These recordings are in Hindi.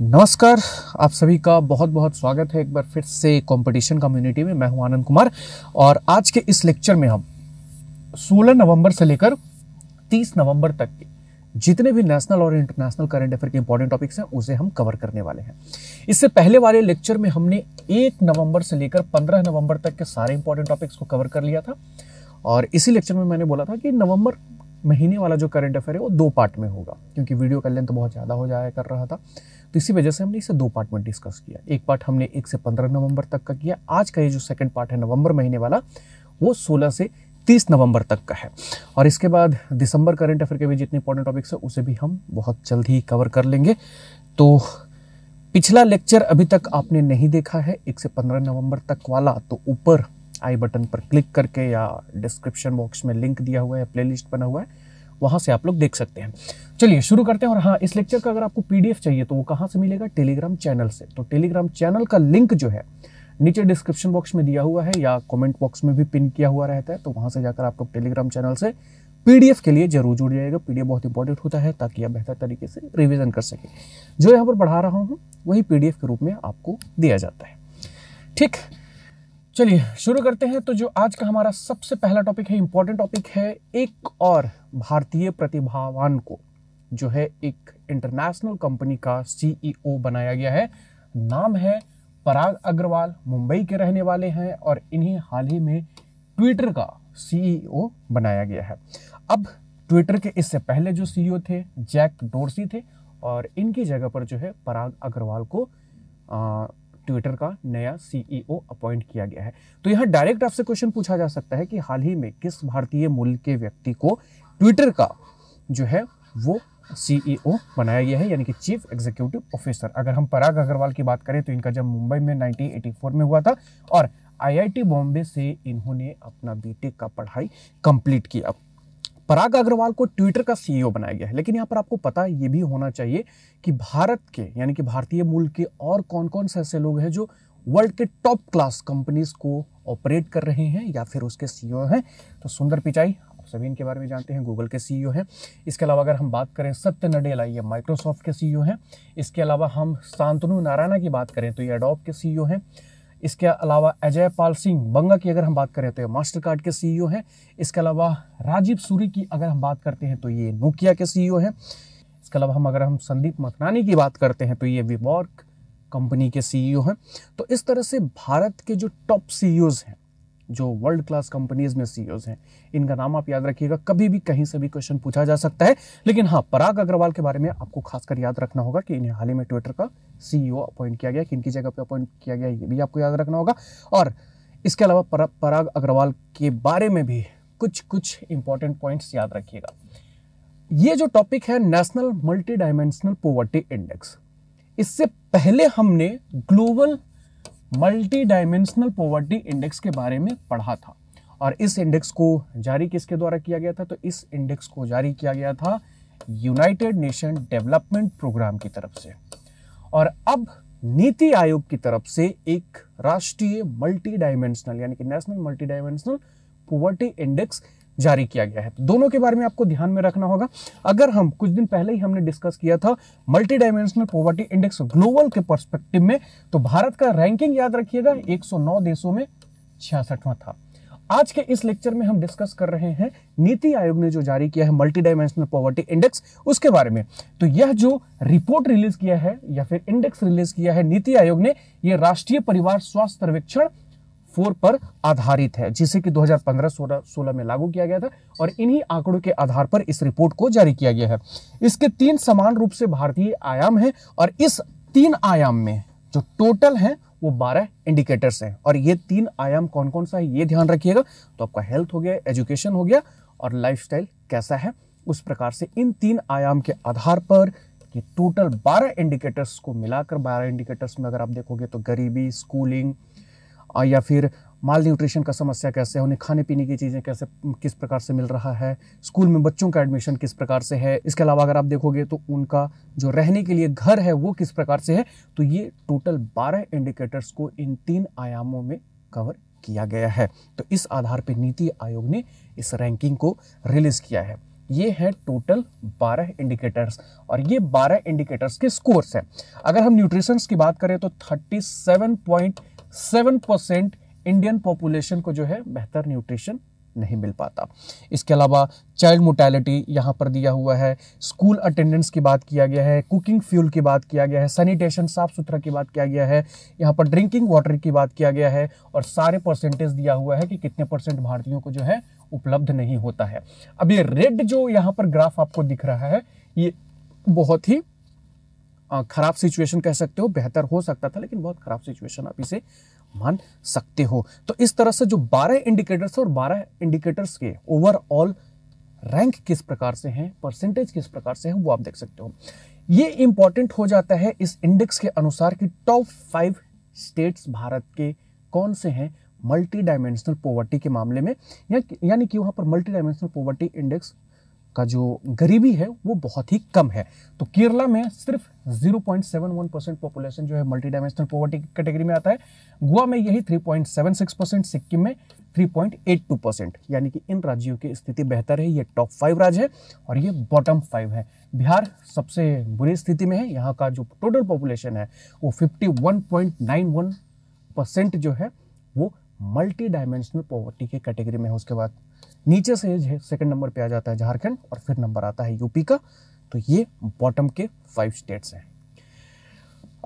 नमस्कार आप सभी का बहुत बहुत स्वागत है एक बार फिर से कंपटीशन कम्युनिटी में मैं हूं आनंद कुमार और आज के इस लेक्चर में हम 16 नवंबर से लेकर 30 नवंबर तक के जितने भी नेशनल और इंटरनेशनल करंट अफेयर के इंपॉर्टेंट टॉपिक्स हैं उसे हम कवर करने वाले हैं इससे पहले वाले लेक्चर में हमने एक नवंबर से लेकर पंद्रह नवंबर तक के सारे इंपॉर्टेंट टॉपिक्स को कवर कर लिया था और इसी लेक्चर में मैंने बोला था कि नवंबर महीने वाला जो करंट अफेयर है वो दो पार्ट में होगा क्योंकि वीडियो का लेंथ तो बहुत ज़्यादा हो जाया कर रहा था तो इसी वजह से हमने इसे दो पार्ट में डिस्कस किया एक पार्ट हमने एक से पंद्रह नवंबर तक का किया आज का ये जो सेकंड पार्ट है नवंबर महीने वाला वो सोलह से तीस नवंबर तक का है और इसके बाद दिसंबर करंट अफेयर के भी जितने इंपॉर्टेंट टॉपिक्स है उसे भी हम बहुत जल्द ही कवर कर लेंगे तो पिछला लेक्चर अभी तक आपने नहीं देखा है एक से पंद्रह नवंबर तक वाला तो ऊपर आई बटन पर क्लिक करके या डिस्क्रिप्शन बॉक्स में लिंक दिया हुआ है प्लेलिस्ट बना हुआ है वहाँ से आप लोग देख सकते हैं चलिए शुरू करते हैं और हाँ इस लेक्चर का अगर आपको पीडीएफ चाहिए तो वो कहाँ से मिलेगा टेलीग्राम चैनल से तो टेलीग्राम चैनल का लिंक जो है नीचे डिस्क्रिप्शन बॉक्स में दिया हुआ है या कमेंट बॉक्स में भी पिन किया हुआ रहता है तो वहाँ से जाकर आप लोग टेलीग्राम चैनल से पीडीएफ के लिए जरूर जुड़ जाएगा पीडीएफ बहुत इंपॉर्टेंट होता है ताकि आप बेहतर तरीके से रिवीजन कर सके जो यहाँ पर पढ़ा रहा हूँ वही पीडीएफ के रूप में आपको दिया जाता है ठीक चलिए शुरू करते हैं तो जो आज का हमारा सबसे पहला टॉपिक है इंपॉर्टेंट टॉपिक है एक और भारतीय प्रतिभावान को जो है एक इंटरनेशनल कंपनी का सीईओ e बनाया गया है नाम है पराग अग्रवाल मुंबई के रहने वाले हैं और इन्हें हाल ही में ट्विटर का सीईओ e बनाया गया है अब ट्विटर के इससे पहले जो सीईओ e थे जैक डोरसी थे और इनकी जगह पर जो है पराग अग्रवाल को ट्विटर का नया सीईओ अपॉइंट e किया गया है तो यहाँ डायरेक्ट आपसे क्वेश्चन पूछा जा सकता है कि हाल ही में किस भारतीय मूल के व्यक्ति को ट्विटर का जो है वो सीईओ e बनाया गया है यानी कि चीफ एग्जीक्यूटिव ऑफिसर अगर हम पराग अग्रवाल की बात करें तो इनका जब मुंबई में 1984 में हुआ था और आईआईटी बॉम्बे से इन्होंने अपना बीटेक का पढ़ाई कंप्लीट किया पराग अग्रवाल को ट्विटर का सीईओ बनाया गया है लेकिन यहाँ पर आपको पता ये भी होना चाहिए कि भारत के यानी कि भारतीय मूल के और कौन कौन से ऐसे लोग हैं जो वर्ल्ड के टॉप क्लास कंपनीज को ऑपरेट कर रहे हैं या फिर उसके सीईओ हैं तो सुंदर पिचाई आप सभी इनके बारे में जानते हैं गूगल के सीईओ हैं इसके अलावा अगर हम बात करें सत्य नडेला ये माइक्रोसॉफ्ट के सीईओ हैं इसके अलावा हम शांतनु नारायणा की बात करें तो ये अडोप के सीईओ हैं इसके अलावा अजय पाल सिंह बंगा की अगर हम बात करें तो ये मास्टर कार्ड के सीईओ e हैं इसके अलावा राजीव सूरी की अगर हम बात करते हैं तो ये नोकिया के सीईओ e हैं इसके अलावा हम अगर हम संदीप मकनानी की बात करते हैं तो ये विवॉर्क कंपनी के सीईओ e हैं तो इस तरह से भारत के जो टॉप सीईओज हैं जो वर्ल्ड क्लास कंपनीज में सीईओ e हैं इनका नाम आप याद रखिएगा कभी भी कहीं से भी क्वेश्चन पूछा जा सकता है लेकिन हाँ पराग अग्रवाल के बारे में आपको खासकर याद रखना होगा कि इन्हें हाल ही में ट्विटर का सीईओ अपॉइंट e किया गया किन की जगह पर अपॉइंट किया गया ये भी आपको याद रखना होगा और इसके अलावा पराग अग्रवाल के बारे में भी कुछ कुछ इंपॉर्टेंट पॉइंट्स याद रखिएगा ये जो टॉपिक है national multidimensional poverty index इससे पहले हमने global multidimensional poverty index के बारे में पढ़ा था और इस इंडेक्स को जारी किसके द्वारा किया गया था तो इस इंडेक्स को जारी किया गया था यूनाइटेड नेशन डेवलपमेंट प्रोग्राम की तरफ से और अब नीति आयोग की तरफ से एक राष्ट्रीय मल्टी डायमेंशनल यानी कि national multidimensional poverty index जारी किया गया है तो दोनों के बारे में आपको ध्यान में रखना होगा अगर हम कुछ दिन पहले ही हमने डिस्कस किया था multidimensional poverty index global के परस्पेक्टिव में तो भारत का रैंकिंग याद रखिएगा 109 देशों में छियासठवां था आज के इस लेक्चर में हम डिस्कस कर रहे हैं नीति आयोग ने जो जारी किया है मल्टी डायमेंशनल पॉवर्टी इंडेक्स उसके बारे में तो यह जो रिपोर्ट रिलीज किया है या फिर इंडेक्स रिलीज किया है नीति आयोग ने यह राष्ट्रीय परिवार स्वास्थ्य सर्वेक्षण फोर पर आधारित है जिसे कि 2015-16 में लागू किया गया था और इन्हीं आंकड़ों के आधार पर इस रिपोर्ट को जारी किया गया है इसके तीन समान रूप से भारतीय आयाम है और इस तीन आयाम में जो टोटल है वो 12 इंडिकेटर्स हैं और ये तीन आयाम कौन कौन सा है ये ध्यान रखिएगा तो आपका हेल्थ हो गया एजुकेशन हो गया और लाइफ कैसा है उस प्रकार से इन तीन आयाम के आधार पर ये टोटल बारह इंडिकेटर्स को मिलाकर बारह इंडिकेटर्स में अगर आप देखोगे तो गरीबी स्कूलिंग या फिर माल न्यूट्रिशन का समस्या कैसे है उन्हें खाने पीने की चीज़ें कैसे किस प्रकार से मिल रहा है स्कूल में बच्चों का एडमिशन किस प्रकार से है इसके अलावा अगर आप देखोगे तो उनका जो रहने के लिए घर है वो किस प्रकार से है तो ये टोटल बारह इंडिकेटर्स को इन तीन आयामों में कवर किया गया है तो इस आधार पर नीति आयोग ने इस रैंकिंग को रिलीज़ किया है ये है टोटल 12 इंडिकेटर्स और ये 12 इंडिकेटर्स के स्कोर्स हैं अगर हम न्यूट्रिशंस की बात करें तो 37.6 सेवन परसेंट इंडियन पॉपुलेशन को जो है बेहतर न्यूट्रिशन नहीं मिल पाता इसके अलावा चाइल्ड मोटेलिटी यहाँ पर दिया हुआ है स्कूल अटेंडेंस की बात किया गया है कुकिंग फ्यूल की बात किया गया है सैनिटेशन साफ सुथरा की बात किया गया है यहाँ पर ड्रिंकिंग वाटर की बात किया गया है और सारे परसेंटेज दिया हुआ है कि कितने परसेंट भारतीयों को जो है उपलब्ध नहीं होता है अब ये रेड जो यहाँ पर ग्राफ आपको दिख रहा है ये बहुत ही ख़राब सिचुएशन कह सकते हो बेहतर हो सकता था लेकिन बहुत ख़राब सिचुएशन आप इसे मान सकते हो तो इस तरह से जो 12 इंडिकेटर्स और 12 इंडिकेटर्स के ओवरऑल रैंक किस प्रकार से हैं परसेंटेज किस प्रकार से है वो आप देख सकते हो ये इंपॉर्टेंट हो जाता है इस इंडेक्स के अनुसार कि टॉप फाइव स्टेट्स भारत के कौन से हैं मल्टी डायमेंशनल पोवर्टी के मामले में या यानी कि वहां पर मल्टी डायमेंशनल पोवर्टी इंडेक्स का जो गरीबी है वो बहुत ही कम है तो केरला में सिर्फ 0.71 परसेंट पॉपुलेशन जो है मल्टी डायमेंशनल पॉवर्टी कैटेगरी में आता है गोवा में यही 3.76 परसेंट सिक्किम में 3.82 परसेंट यानी कि इन राज्यों की स्थिति बेहतर है ये टॉप फाइव राज्य है और ये बॉटम फाइव है बिहार सबसे बुरी स्थिति में है यहाँ का जो टोटल पॉपुलेशन है वो फिफ्टी परसेंट जो है वो मल्टी डायमेंशनल पॉवर्टी के कैटेगरी में है उसके बाद नीचे से सेकंड नंबर पे आ जाता है झारखंड और फिर नंबर आता है यूपी का तो ये बॉटम के फाइव स्टेट्स हैं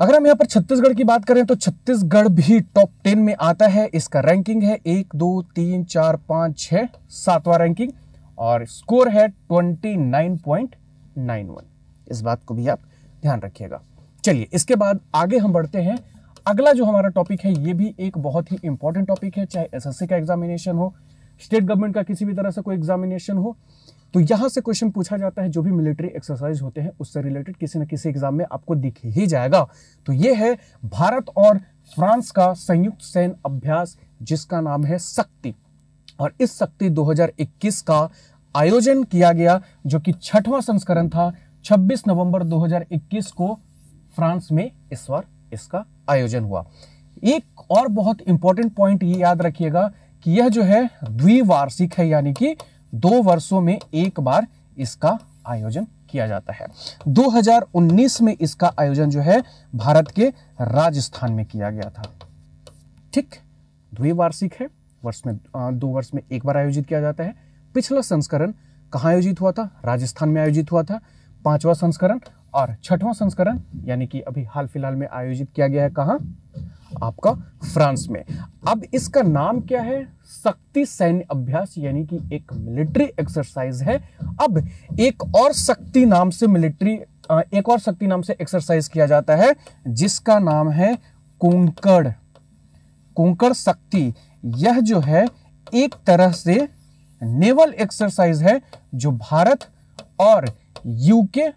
अगर हम यहाँ पर छत्तीसगढ़ की बात करें तो छत्तीसगढ़ भी टॉप टेन में आता है इसका रैंकिंग है एक दो तीन चार पाँच छः सातवां रैंकिंग और स्कोर है twenty nine point nine one इस बात को भी आप ध्यान रखिएगा चलिए इसके बाद आगे हम बढ़ते हैं अगला जो हमारा टॉपिक है ये भी एक बहुत ही इंपॉर्टेंट टॉपिक है चाहे एस का एग्जामिनेशन हो स्टेट गवर्नमेंट का किसी भी तरह से कोई एग्जामिनेशन हो तो यहाँ से क्वेश्चन पूछा जाता है जो भी मिलिट्री एक्सरसाइज होते हैं उससे रिलेटेड किसी न किसी एग्जाम में आपको दिख ही जाएगा तो ये है भारत और फ्रांस का संयुक्त सैन्य अभ्यास जिसका नाम है शक्ति और इस शक्ति 2021 का आयोजन किया गया जो कि छठवां संस्करण था 26 नवंबर 2021 को फ्रांस में इस बार इसका आयोजन हुआ एक और बहुत इंपॉर्टेंट पॉइंट ये याद रखिएगा कि यह जो है द्विवार्षिक है यानी कि दो वर्षों में एक बार इसका आयोजन किया जाता है 2019 में इसका आयोजन जो है भारत के राजस्थान में किया गया था ठीक द्विवार्षिक है वर्ष में दो वर्ष में एक बार आयोजित किया जाता है पिछला संस्करण कहाँ आयोजित हुआ था राजस्थान में आयोजित हुआ था पांचवा संस्करण और छठवां संस्करण यानी कि अभी हाल फिलहाल में आयोजित किया गया है कहा आपका फ्रांस में अब इसका नाम क्या है शक्ति सैन्य अभ्यास यानी कि एक मिलिट्री एक्सरसाइज है अब एक और शक्ति नाम से मिलिट्री एक और शक्ति नाम से एक्सरसाइज किया जाता है जिसका नाम है कोंकड़ कुंकड़ शक्ति यह जो है एक तरह से नेवल एक्सरसाइज है जो भारत और यूके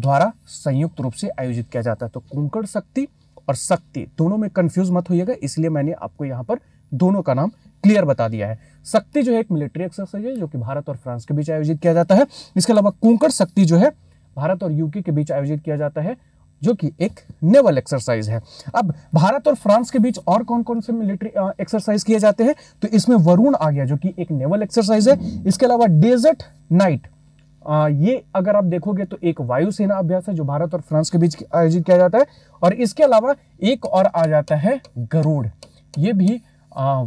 द्वारा संयुक्त रूप से आयोजित किया जाता है तो कुंकड़ शक्ति और शक्ति दोनों में कंफ्यूज मत होइएगा इसलिए मैंने आपको यहाँ पर दोनों का नाम क्लियर बता दिया है शक्ति जो है एक मिलिट्री एक्सरसाइज है जो कि भारत और फ्रांस के बीच आयोजित किया जाता है इसके अलावा कुंकड़ शक्ति जो है भारत और यूके के बीच आयोजित किया जाता है जो कि एक नेवल एक्सरसाइज है अब भारत और फ्रांस के बीच और कौन कौन से मिलिट्री एक्सरसाइज किए जाते हैं तो इसमें वरुण आ गया जो कि एक नेवल एक्सरसाइज है इसके अलावा डेजर्ट नाइट आ, ये अगर आप देखोगे तो एक वायुसेना अभ्यास है जो भारत और फ्रांस के बीच आयोजित किया जाता है और इसके अलावा एक और आ जाता है गरुड़ ये भी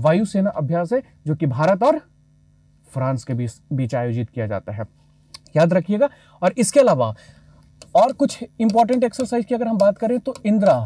वायुसेना अभ्यास है जो कि भारत और फ्रांस के बीच बीच आयोजित किया जाता है याद रखिएगा और इसके अलावा और कुछ इंपॉर्टेंट एक्सरसाइज की अगर हम बात करें तो इंदिरा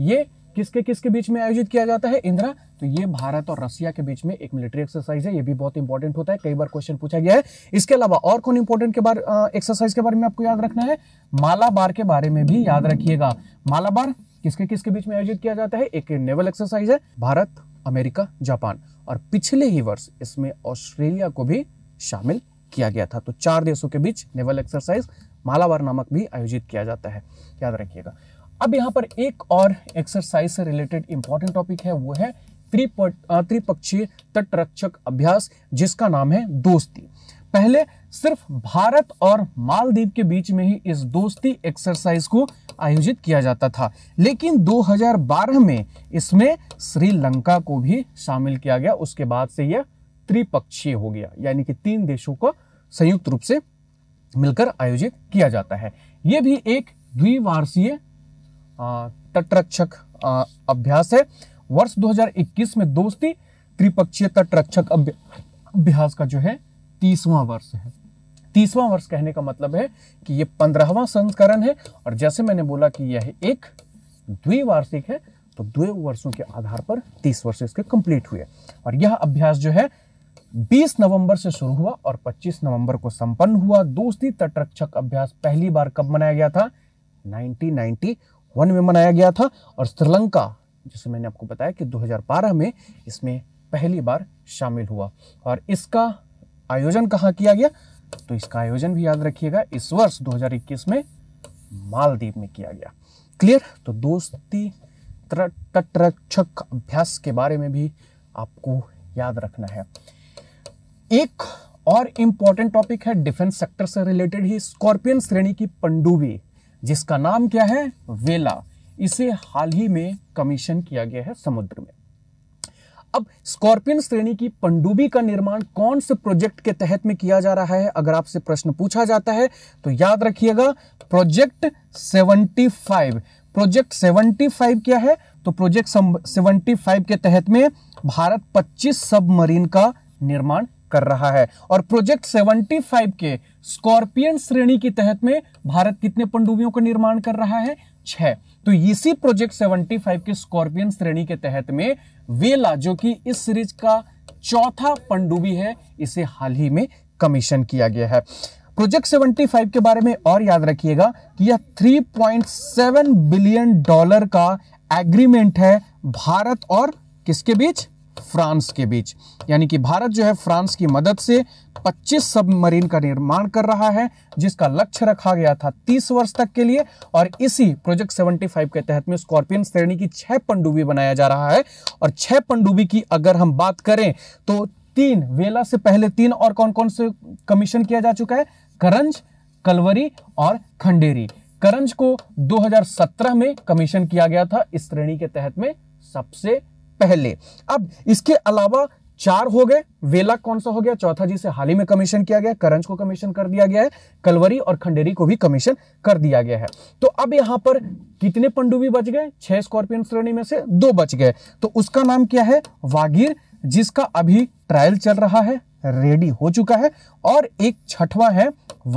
ये किसके किसके बीच में आयोजित किया जाता है इंदिरा तो ये भारत और रसिया के बीच में एक मिलिट्री एक्सरसाइज है ये भी बहुत इंपॉर्टेंट होता है कई बार क्वेश्चन पूछा गया है इसके अलावा और कौन इंपॉर्टेंट के बारे एक्सरसाइज के बारे में आपको याद रखना है मालाबार के बारे में भी याद रखिएगा मालाबार किसके किसके बीच में आयोजित किया जाता है एक नेवल एक्सरसाइज है भारत अमेरिका जापान और पिछले ही वर्ष इसमें ऑस्ट्रेलिया को भी शामिल किया गया था तो चार देशों के बीच नेवल एक्सरसाइज मालाबार नामक भी आयोजित किया जाता है याद रखिएगा अब यहां पर एक और एक्सरसाइज से रिलेटेड इंपॉर्टेंट टॉपिक है वो है त्रिपक्षीय तटरक्षक अभ्यास जिसका नाम है दोस्ती पहले सिर्फ भारत और मालदीव के बीच में ही इस दोस्ती एक्सरसाइज को आयोजित किया जाता था लेकिन 2012 में इसमें श्रीलंका को भी शामिल किया गया उसके बाद से यह त्रिपक्षीय हो गया यानी कि तीन देशों को संयुक्त रूप से मिलकर आयोजित किया जाता है यह भी एक द्विवार्षीय तटरक्षक अभ्यास है वर्ष 2021 में दोस्ती त्रिपक्षीय तटरक्षक अभ्यास का जो है तीसवां वर्ष है तीसवां वर्ष कहने का मतलब है कि यह पंद्रहवा संस्करण है और जैसे मैंने बोला कि यह एक द्विवार्षिक है तो दो वर्षों के आधार पर तीस वर्ष इसके कंप्लीट हुए और यह अभ्यास जो है 20 नवंबर से शुरू हुआ और 25 नवंबर को संपन्न हुआ दोस्ती तटरक्षक अभ्यास पहली बार कब मनाया गया था 1991 में मनाया गया था और श्रीलंका जैसे मैंने आपको बताया कि 2012 में इसमें पहली बार शामिल हुआ और इसका आयोजन कहाँ किया गया तो इसका आयोजन भी याद रखिएगा इस वर्ष 2021 में मालदीव में किया गया क्लियर तो दोस्ती तटरक्षक अभ्यास के बारे में भी आपको याद रखना है एक और इंपॉर्टेंट टॉपिक है डिफेंस सेक्टर से रिलेटेड ही स्कॉर्पियन श्रेणी की पंडुबी जिसका नाम क्या है वेला इसे हाल ही में कमीशन किया गया है समुद्र में अब स्कॉर्पियन श्रेणी की पंडुबी का निर्माण कौन से प्रोजेक्ट के तहत में किया जा रहा है अगर आपसे प्रश्न पूछा जाता है तो याद रखिएगा प्रोजेक्ट 75 प्रोजेक्ट 75 क्या है तो प्रोजेक्ट 75 के तहत में भारत 25 सबमरीन का निर्माण कर रहा है और प्रोजेक्ट 75 के स्कॉर्पियन श्रेणी के तहत में भारत कितने पंडुबियों का निर्माण कर रहा है छह तो इसी प्रोजेक्ट 75 के स्कॉर्पियन श्रेणी के तहत में वेला जो कि इस सीरीज का चौथा पंडुबी है इसे हाल ही में कमीशन किया गया है प्रोजेक्ट 75 के बारे में और याद रखिएगा कि यह 3.7 बिलियन डॉलर का एग्रीमेंट है भारत और किसके बीच फ्रांस के बीच यानी कि भारत जो है फ्रांस की मदद से 25 सबमरीन का निर्माण कर रहा है जिसका लक्ष्य रखा गया था 30 वर्ष तक के लिए और इसी प्रोजेक्ट 75 के तहत में स्कॉर्पियन श्रेणी की छह पंडुबी बनाया जा रहा है और छह पंडुबी की अगर हम बात करें तो तीन वेला से पहले तीन और कौन कौन से कमीशन किया जा चुका है करंज कलवरी और खंडेरी करंज को 2017 में कमीशन किया गया था इस श्रेणी के तहत में सबसे पहले अब इसके अलावा चार हो गए वेला कौन सा हो गया चौथा जिसे हाल ही में कमीशन किया गया करंज को कमीशन कर दिया गया है कलवरी और खंडेरी को भी कमीशन कर दिया गया है तो अब यहां पर कितने पंडुबी बच गए छह स्कॉर्पियन श्रेणी में से दो बच गए तो उसका नाम क्या है वागीर जिसका अभी ट्रायल चल रहा है रेडी हो चुका है और एक छठवा है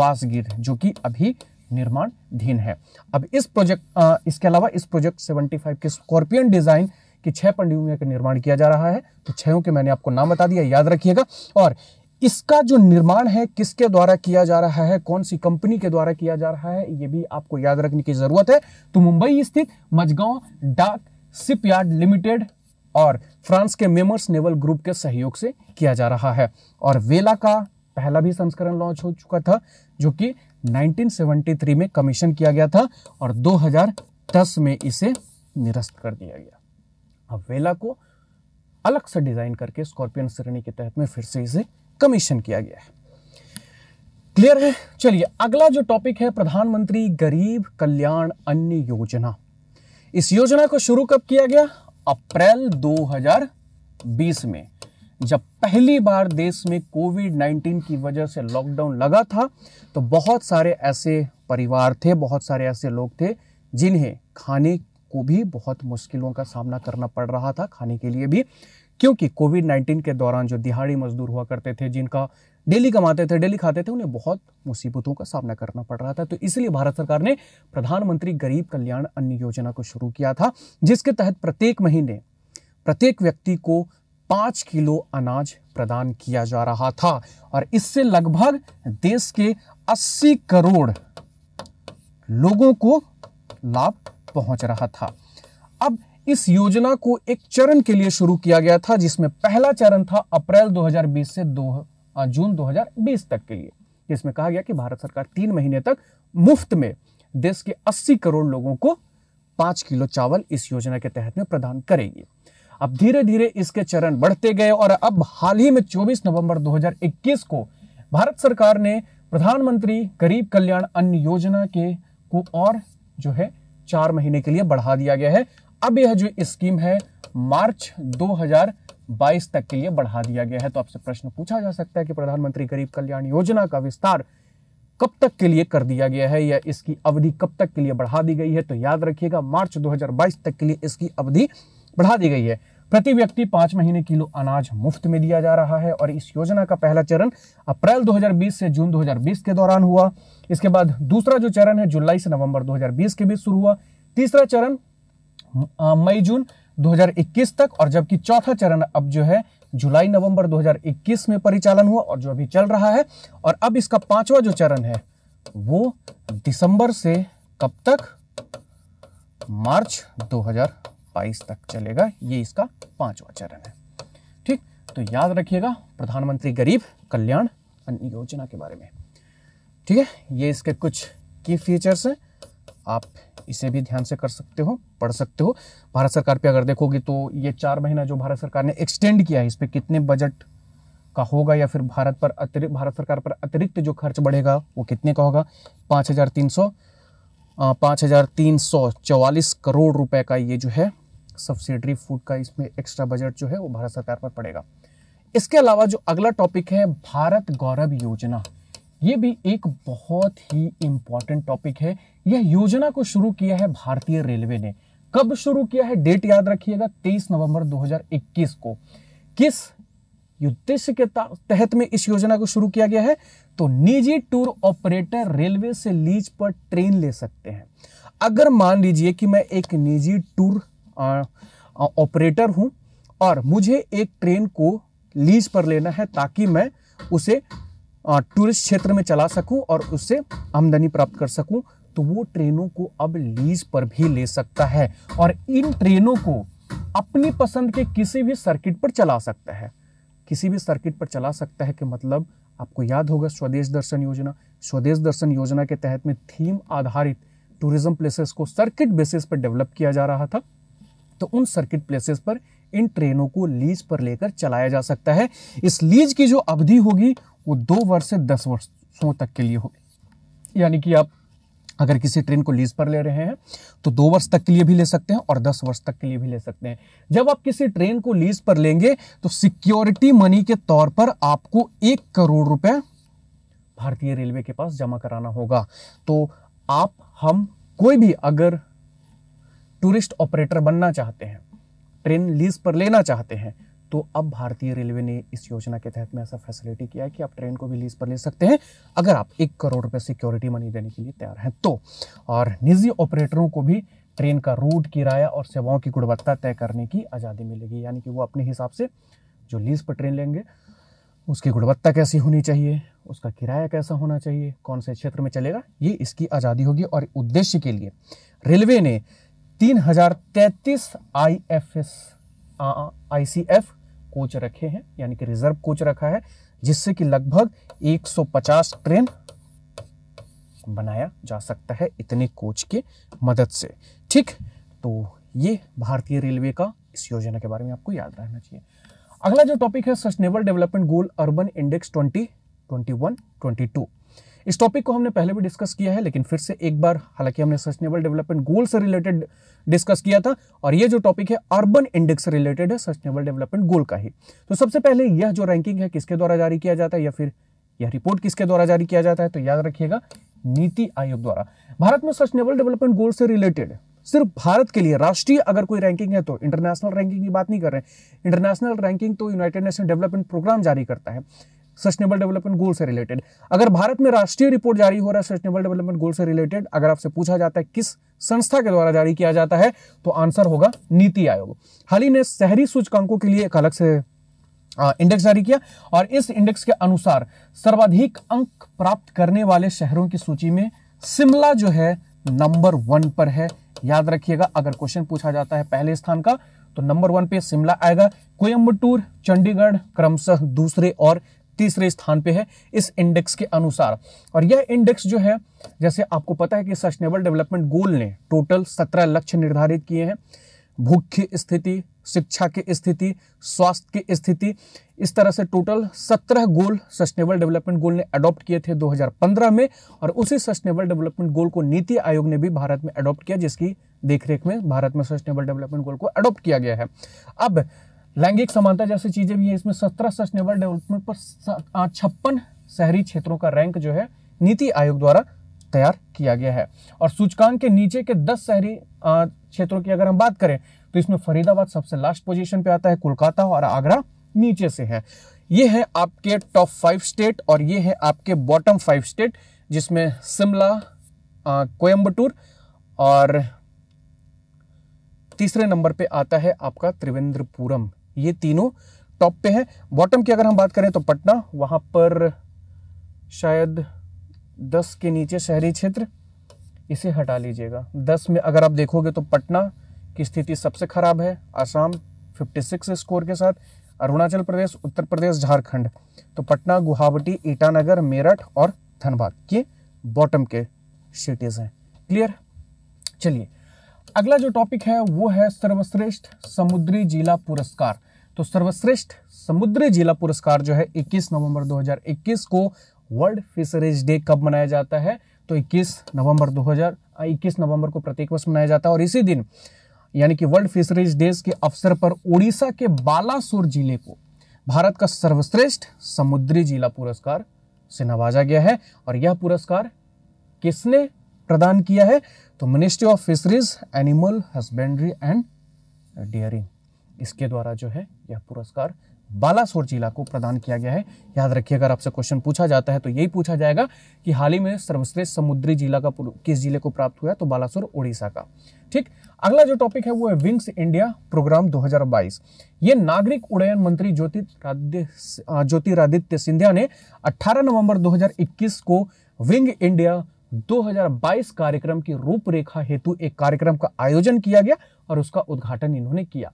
वासगीर जो कि अभी निर्माणधीन है अब इस प्रोजेक्ट इसके अलावा इस प्रोजेक्ट सेवेंटी के स्कॉर्पियन डिजाइन कि छह पनडुब्बियों का निर्माण किया जा रहा है तो छहों के मैंने आपको नाम बता दिया याद रखिएगा और इसका जो निर्माण है किसके द्वारा किया जा रहा है कौन सी कंपनी के द्वारा किया जा रहा है ये भी आपको याद रखने की जरूरत है तो मुंबई स्थित मजगांव डाक शिपयार्ड लिमिटेड और फ्रांस के मेमर्स नेवल ग्रुप के सहयोग से किया जा रहा है और वेला का पहला भी संस्करण लॉन्च हो चुका था जो कि 1973 में कमीशन किया गया था और 2010 में इसे निरस्त कर दिया गया अब वेला को अलग से डिज़ाइन करके स्कॉर्पियन श्रेणी के तहत में फिर से इसे कमीशन किया गया है क्लियर है चलिए अगला जो टॉपिक है प्रधानमंत्री गरीब कल्याण अन्य योजना इस योजना को शुरू कब किया गया अप्रैल 2020 में जब पहली बार देश में कोविड 19 की वजह से लॉकडाउन लगा था तो बहुत सारे ऐसे परिवार थे बहुत सारे ऐसे लोग थे जिन्हें खाने को भी बहुत मुश्किलों का सामना करना पड़ रहा था खाने के लिए भी क्योंकि कोविड नाइन्टीन के दौरान जो दिहाड़ी मजदूर हुआ करते थे जिनका डेली कमाते थे डेली खाते थे उन्हें बहुत मुसीबतों का सामना करना पड़ रहा था तो इसलिए भारत सरकार ने प्रधानमंत्री गरीब कल्याण अन्न योजना को शुरू किया था जिसके तहत प्रत्येक महीने प्रत्येक व्यक्ति को पाँच किलो अनाज प्रदान किया जा रहा था और इससे लगभग देश के 80 करोड़ लोगों को लाभ पहुंच रहा था अब इस योजना को एक चरण के लिए शुरू किया गया था जिसमें पहला चरण था अप्रैल 2020 से दो जून 2020 तक के लिए जिसमें कहा गया कि भारत सरकार तीन महीने तक मुफ्त में देश के 80 करोड़ लोगों को पांच किलो चावल इस योजना के तहत में प्रदान करेगी अब धीरे धीरे इसके चरण बढ़ते गए और अब हाल ही में 24 नवंबर 2021 को भारत सरकार ने प्रधानमंत्री गरीब कल्याण अन्न योजना के को और जो है चार महीने के लिए बढ़ा दिया गया है अब यह जो स्कीम है मार्च 2022 तक के लिए बढ़ा दिया गया है तो आपसे प्रश्न पूछा जा सकता है कि प्रधानमंत्री गरीब कल्याण योजना का विस्तार कब तक के लिए कर दिया गया है या इसकी अवधि कब तक के लिए बढ़ा दी गई है तो याद रखिएगा मार्च 2022 तक के लिए इसकी अवधि बढ़ा दी गई है प्रति व्यक्ति पांच महीने किलो अनाज मुफ्त में दिया जा रहा है और इस योजना का पहला चरण अप्रैल 2020 से जून 2020 के दौरान हुआ इसके बाद दूसरा जो चरण है जुलाई से नवंबर 2020 के बीच शुरू हुआ तीसरा चरण मई जून 2021 तक और जबकि चौथा चरण अब जो है जुलाई नवंबर 2021 में परिचालन हुआ और जो अभी चल रहा है और अब इसका पांचवा जो चरण है वो दिसंबर से कब तक मार्च 2020 बाईस तक चलेगा ये इसका पांचवा चरण है ठीक तो याद रखिएगा प्रधानमंत्री गरीब कल्याण अन्न योजना के बारे में ठीक है ये इसके कुछ की फीचर्स हैं आप इसे भी ध्यान से कर सकते हो पढ़ सकते हो भारत सरकार पे अगर देखोगे तो ये चार महीना जो भारत सरकार ने एक्सटेंड किया है इस पर कितने बजट का होगा या फिर भारत पर अतिरिक्त भारत सरकार पर अतिरिक्त जो खर्च बढ़ेगा वो कितने का होगा पाँच हज़ार तीन सौ पाँच हज़ार तीन सौ चौवालीस करोड़ रुपए का ये जो है सब्सिडरी फूड का इसमें एक्स्ट्रा बजट जो है वो भारत सरकार पर पड़ेगा इसके अलावा जो अगला टॉपिक है भारत गौरव योजना ये भी एक बहुत ही इम्पॉर्टेंट टॉपिक है यह योजना को शुरू किया है भारतीय रेलवे ने कब शुरू किया है डेट याद रखिएगा 23 नवंबर 2021 को किस उद्देश्य के तहत में इस योजना को शुरू किया गया है तो निजी टूर ऑपरेटर रेलवे से लीज पर ट्रेन ले सकते हैं अगर मान लीजिए कि मैं एक निजी टूर ऑपरेटर हूं और मुझे एक ट्रेन को लीज पर लेना है ताकि मैं उसे टूरिस्ट क्षेत्र में चला सकूं और उससे आमदनी प्राप्त कर सकूं तो वो ट्रेनों को अब लीज पर भी ले सकता है और इन ट्रेनों को अपनी पसंद के किसी भी सर्किट पर चला सकता है किसी भी सर्किट पर चला सकता है कि मतलब आपको याद होगा स्वदेश दर्शन योजना स्वदेश दर्शन योजना के तहत में थीम आधारित टूरिज्म प्लेसेस को सर्किट बेसिस पर डेवलप किया जा रहा था तो उन सर्किट प्लेसेस पर इन ट्रेनों को लीज पर लेकर चलाया जा सकता है इस लीज की जो अवधि होगी वो दो वर्ष से दस वर्षों तक के लिए होगी यानी कि आप अगर किसी ट्रेन को लीज पर ले रहे हैं तो दो वर्ष तक के लिए भी ले सकते हैं और दस वर्ष तक के लिए भी ले सकते हैं जब आप किसी ट्रेन को लीज पर लेंगे तो सिक्योरिटी मनी के तौर पर आपको एक करोड़ रुपए भारतीय रेलवे के पास जमा कराना होगा तो आप हम कोई भी अगर टूरिस्ट ऑपरेटर बनना चाहते हैं ट्रेन लीज पर लेना चाहते हैं तो अब भारतीय रेलवे ने इस योजना के तहत में ऐसा फैसिलिटी किया है कि आप ट्रेन को भी लीज पर ले सकते हैं अगर आप एक करोड़ रुपये सिक्योरिटी मनी देने के लिए तैयार हैं तो और निजी ऑपरेटरों को भी ट्रेन का रूट किराया और सेवाओं की गुणवत्ता तय करने की आज़ादी मिलेगी यानी कि वो अपने हिसाब से जो लीज पर ट्रेन लेंगे उसकी गुणवत्ता कैसी होनी चाहिए उसका किराया कैसा होना चाहिए कौन से क्षेत्र में चलेगा ये इसकी आज़ादी होगी और उद्देश्य के लिए रेलवे ने तीन हजार तैंतीस I F S I C F coach रखे हैं यानी कि रिजर्व कोच रखा है जिससे कि लगभग 150 ट्रेन बनाया जा सकता है इतने कोच के मदद से ठीक तो ये भारतीय रेलवे का इस योजना के बारे में आपको याद रहना चाहिए अगला जो टॉपिक है sustainable development goal urban index twenty twenty one twenty two इस टॉपिक को हमने पहले भी डिस्कस किया है लेकिन फिर से एक बार हालांकि हमने सस्टेनेबल डेवलपमेंट गोल से रिलेटेड डिस्कस किया था और ये जो टॉपिक है अर्बन इंडेक्स से रिलेटेड है सस्टेनेबल डेवलपमेंट गोल का ही तो सबसे पहले यह जो रैंकिंग है किसके द्वारा जारी किया जाता है या फिर यह रिपोर्ट किसके द्वारा जारी किया जाता है तो याद रखिएगा नीति आयोग द्वारा भारत में सस्टेनेबल डेवलपमेंट गोल से रिलेटेड सिर्फ भारत के लिए राष्ट्रीय अगर कोई रैंकिंग है तो इंटरनेशनल रैंकिंग की बात नहीं कर रहे इंटरनेशनल रैंकिंग तो यूनाइटेड नेशन डेवलपमेंट प्रोग्राम जारी करता है सस्टेनेबल डेवलपमेंट गोल से रिलेटेड अगर भारत में राष्ट्रीय रिपोर्ट जारी हो रहा है सस्टेनेबल डेवलपमेंट गोल से रिलेटेड अगर आपसे पूछा जाता है किस संस्था के द्वारा जारी किया जाता है तो आंसर होगा नीति आयोग हाल ही ने शहरी सूचकांकों के लिए एक अलग से इंडेक्स जारी किया और इस इंडेक्स के अनुसार सर्वाधिक अंक प्राप्त करने वाले शहरों की सूची में शिमला जो है नंबर वन पर है याद रखिएगा अगर क्वेश्चन पूछा जाता है पहले स्थान का तो नंबर वन पे शिमला आएगा कोयम्बटूर चंडीगढ़ क्रमशः दूसरे और तीसरे स्थान पे है इस इंडेक्स के अनुसार और यह इंडेक्स जो है जैसे आपको पता है कि सस्टेनेबल डेवलपमेंट गोल ने टोटल सत्रह लक्ष्य निर्धारित किए हैं भूख की स्थिति शिक्षा की स्थिति स्वास्थ्य की स्थिति इस तरह से टोटल सत्रह गोल सस्टेनेबल डेवलपमेंट गोल ने अडॉप्ट किए थे 2015 में और उसी सस्टेनेबल डेवलपमेंट गोल को नीति आयोग ने भी भारत में अडॉप्ट किया जिसकी देखरेख में भारत में सस्टेनेबल डेवलपमेंट गोल को अडॉप्ट किया गया है अब लैंगिक समानता जैसी चीज़ें भी हैं इसमें सत्रह सस्टेनेबल डेवलपमेंट पर छप्पन शहरी क्षेत्रों का रैंक जो है नीति आयोग द्वारा तैयार किया गया है और सूचकांक के नीचे के दस शहरी क्षेत्रों की अगर हम बात करें तो इसमें फरीदाबाद सबसे लास्ट पोजीशन पे आता है कोलकाता और आगरा नीचे से है ये है आपके टॉप फाइव स्टेट और ये है आपके बॉटम फाइव स्टेट जिसमें शिमला कोयम्बटूर और तीसरे नंबर पे आता है आपका त्रिवेंद्रपुरम ये तीनों टॉप पे है बॉटम की अगर हम बात करें तो पटना वहाँ पर शायद दस के नीचे शहरी क्षेत्र इसे हटा लीजिएगा दस में अगर आप देखोगे तो पटना की स्थिति सबसे खराब है आसाम 56 स्कोर के साथ अरुणाचल प्रदेश उत्तर प्रदेश झारखंड तो पटना गुवाहाटी ईटानगर मेरठ और धनबाद ये बॉटम के सिटीज़ हैं क्लियर चलिए अगला जो टॉपिक है वो है सर्वश्रेष्ठ समुद्री जिला पुरस्कार तो सर्वश्रेष्ठ समुद्री जिला पुरस्कार जो है 21 नवंबर 2021 को वर्ल्ड फिशरीज डे कब मनाया जाता है तो 21 नवंबर 2000 21 नवंबर को प्रत्येक वर्ष मनाया जाता है और इसी दिन यानी कि वर्ल्ड फिशरीज डे के अवसर पर उड़ीसा के बालासोर जिले को भारत का सर्वश्रेष्ठ समुद्री जिला पुरस्कार से नवाजा गया है और यह पुरस्कार किसने प्रदान किया है तो ministry of fisheries animal husbandry and dairying इसके द्वारा जो है यह पुरस्कार बालासोर जिला को प्रदान किया गया है याद रखिए अगर आपसे क्वेश्चन पूछा जाता है तो यही पूछा जाएगा कि हाल ही में सर्वश्रेष्ठ समुद्री जिला का किस जिले को प्राप्त हुआ तो बालासोर उड़ीसा का ठीक अगला जो टॉपिक है वो है विंग्स इंडिया प्रोग्राम 2022 ये नागरिक उडयन मंत्री ज्योतिरादित्य ज्योतिरादित्य सिंधिया ने 18 नवंबर 2021 को विंग इंडिया 2022 कार्यक्रम की रूपरेखा हेतु एक कार्यक्रम का आयोजन किया गया और उसका उद्घाटन इन्होंने किया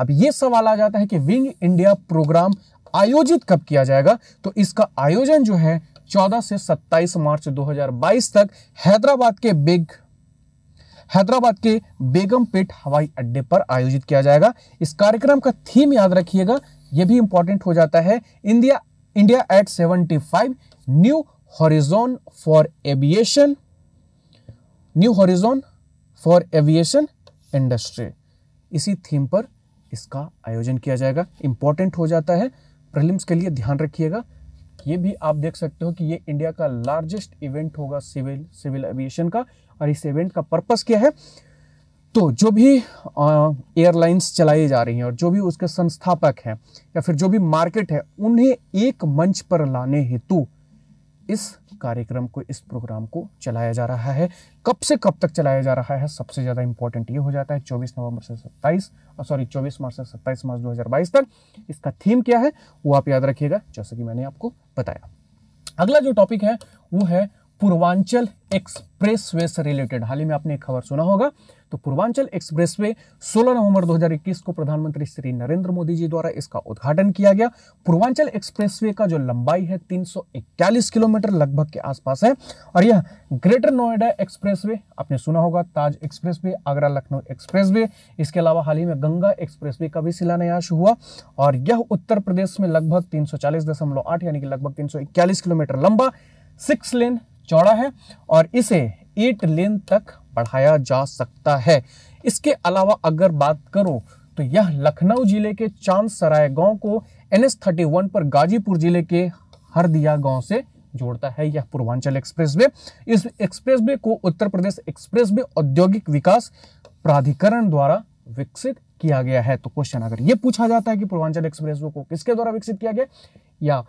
अब यह सवाल आ जाता है कि विंग इंडिया प्रोग्राम आयोजित कब किया जाएगा तो इसका आयोजन जो है 14 से 27 मार्च 2022 तक हैदराबाद के बिग हैदराबाद के बेगमपेट हवाई अड्डे पर आयोजित किया जाएगा इस कार्यक्रम का थीम याद रखिएगा यह भी इंपॉर्टेंट हो जाता है India India at seventy new horizon for aviation new horizon for aviation industry इसी थीम पर इसका आयोजन किया जाएगा इंपॉर्टेंट हो जाता है प्रलिम्स के लिए ध्यान रखिएगा ये भी आप देख सकते हो कि ये इंडिया का लार्जेस्ट इवेंट होगा सिविल सिविल एविएशन का और इस इवेंट का पर्पस क्या है तो जो भी एयरलाइंस चलाई जा रही हैं और जो भी उसके संस्थापक हैं या फिर जो भी मार्केट है उन्हें एक मंच पर लाने हेतु इस कार्यक्रम को इस प्रोग्राम को चलाया जा रहा है कब से कब तक चलाया जा रहा है सबसे ज़्यादा इंपॉर्टेंट ये हो जाता है 24 नवंबर से 27 और सॉरी 24 मार्च से 27 मार्च 2022 तक इसका थीम क्या है वो आप याद रखिएगा जैसा कि मैंने आपको बताया अगला जो टॉपिक है वो है पूर्वांचल एक्सप्रेसवे से रिलेटेड हाल ही में आपने खबर सुना होगा तो पूर्वांचल एक्सप्रेसवे 16 नवंबर 2021 को प्रधानमंत्री श्री नरेंद्र मोदी जी द्वारा इसका उद्घाटन किया गया पूर्वांचल एक्सप्रेसवे का जो लंबाई है 341 किलोमीटर लगभग के आसपास है और यह ग्रेटर नोएडा एक्सप्रेसवे आपने सुना होगा ताज एक्सप्रेस आगरा लखनऊ एक्सप्रेस इसके अलावा हाल ही में गंगा एक्सप्रेस का भी शिलान्यास हुआ और यह उत्तर प्रदेश में लगभग तीन यानी कि लगभग तीन किलोमीटर लंबा सिक्स लेन चौड़ा है और इसे एट लेन तक बढ़ाया जा सकता है इसके अलावा अगर बात करो तो यह लखनऊ जिले के चांद सराय गांव को एन एस थर्टी वन पर गाजीपुर जिले के हरदिया गांव से जोड़ता है यह पूर्वांचल एक्सप्रेसवे इस एक्सप्रेसवे को उत्तर प्रदेश एक्सप्रेसवे औद्योगिक विकास प्राधिकरण द्वारा विकसित किया गया है तो क्वेश्चन अगर यह पूछा जाता है कि पूर्वांचल एक्सप्रेसवे को किसके द्वारा विकसित किया गया या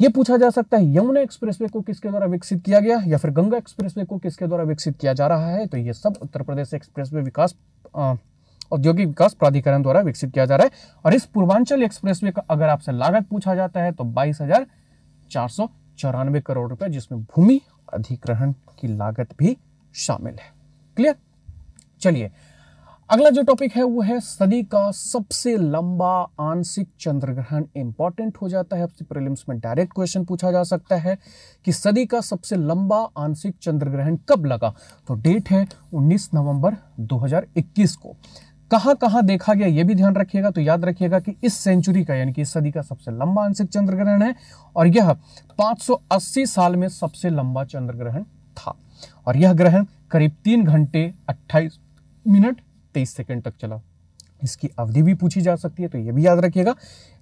ये पूछा जा सकता है यमुना एक्सप्रेसवे को किसके द्वारा विकसित किया गया या फिर गंगा एक्सप्रेसवे को किसके द्वारा विकसित किया जा रहा है तो ये सब उत्तर प्रदेश एक्सप्रेसवे विकास औद्योगिक विकास प्राधिकरण द्वारा विकसित किया जा रहा है और इस पूर्वांचल एक्सप्रेसवे का अगर आपसे लागत पूछा जाता है तो बाईस हजार चार सौ चौरानवे करोड़ रुपए जिसमें भूमि अधिग्रहण की लागत भी शामिल है क्लियर चलिए अगला जो टॉपिक है वो है सदी का सबसे लंबा आंशिक चंद्र ग्रहण इंपॉर्टेंट हो जाता है आपसे प्रीलिम्स में डायरेक्ट क्वेश्चन पूछा जा सकता है कि सदी का सबसे लंबा आंशिक चंद्र ग्रहण कब लगा तो डेट है 19 नवंबर 2021 को कहाँ कहाँ देखा गया ये भी ध्यान रखिएगा तो याद रखिएगा कि इस सेंचुरी का यानी कि इस सदी का सबसे लंबा आंशिक चंद्र ग्रहण है और यह पांच साल में सबसे लंबा चंद्र ग्रहण था और यह ग्रहण करीब तीन घंटे अट्ठाईस मिनट तेईस सेकंड तक चला इसकी अवधि भी पूछी जा सकती है तो यह भी याद रखिएगा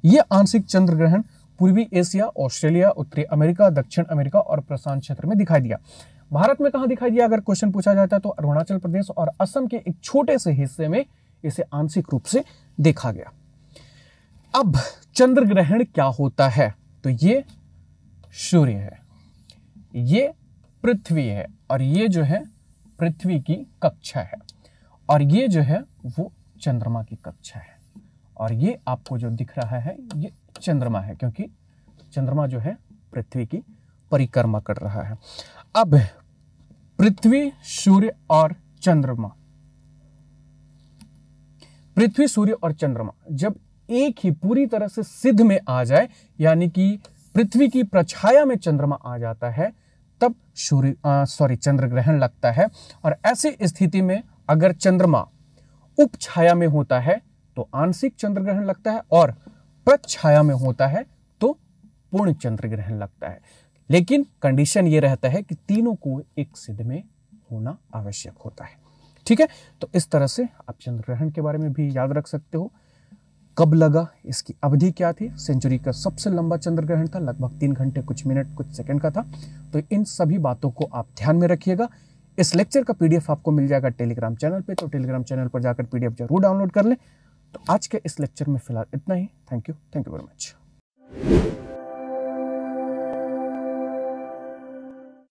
यह आंशिक चंद्र ग्रहण पूर्वी एशिया ऑस्ट्रेलिया उत्तरी अमेरिका दक्षिण अमेरिका और प्रशांत क्षेत्र में दिखाई दिया भारत में कहा दिखाई दिया अगर क्वेश्चन पूछा जाता है तो अरुणाचल प्रदेश और असम के एक छोटे से हिस्से में इसे आंशिक रूप से देखा गया अब चंद्र ग्रहण क्या होता है तो ये सूर्य है ये पृथ्वी है और ये जो है पृथ्वी की कक्षा है और ये जो है वो चंद्रमा की कक्षा है और ये आपको जो दिख रहा है ये चंद्रमा है क्योंकि चंद्रमा जो है पृथ्वी की परिक्रमा कर रहा है अब पृथ्वी सूर्य और चंद्रमा पृथ्वी सूर्य और चंद्रमा जब एक ही पूरी तरह से सिद्ध में आ जाए यानी कि पृथ्वी की प्रछाया में चंद्रमा आ जाता है तब सूर्य सॉरी चंद्र ग्रहण लगता है और ऐसी स्थिति में अगर चंद्रमा उप छाया में होता है तो आंशिक चंद्र ग्रहण लगता है और प्रच्छाया में होता है तो पूर्ण चंद्र ग्रहण लगता है लेकिन कंडीशन ये रहता है कि तीनों को एक सिद्ध में होना आवश्यक होता है ठीक है तो इस तरह से आप चंद्र ग्रहण के बारे में भी याद रख सकते हो कब लगा इसकी अवधि क्या थी सेंचुरी का सबसे लंबा चंद्र ग्रहण था लगभग तीन घंटे कुछ मिनट कुछ सेकंड का था तो इन सभी बातों को आप ध्यान में रखिएगा इस लेक्चर का पीडीएफ आपको मिल जाएगा टेलीग्राम चैनल पे तो टेलीग्राम चैनल पर जाकर पीडीएफ जरूर डाउनलोड कर लें तो आज के इस लेक्चर में फिलहाल इतना ही thank you thank you very much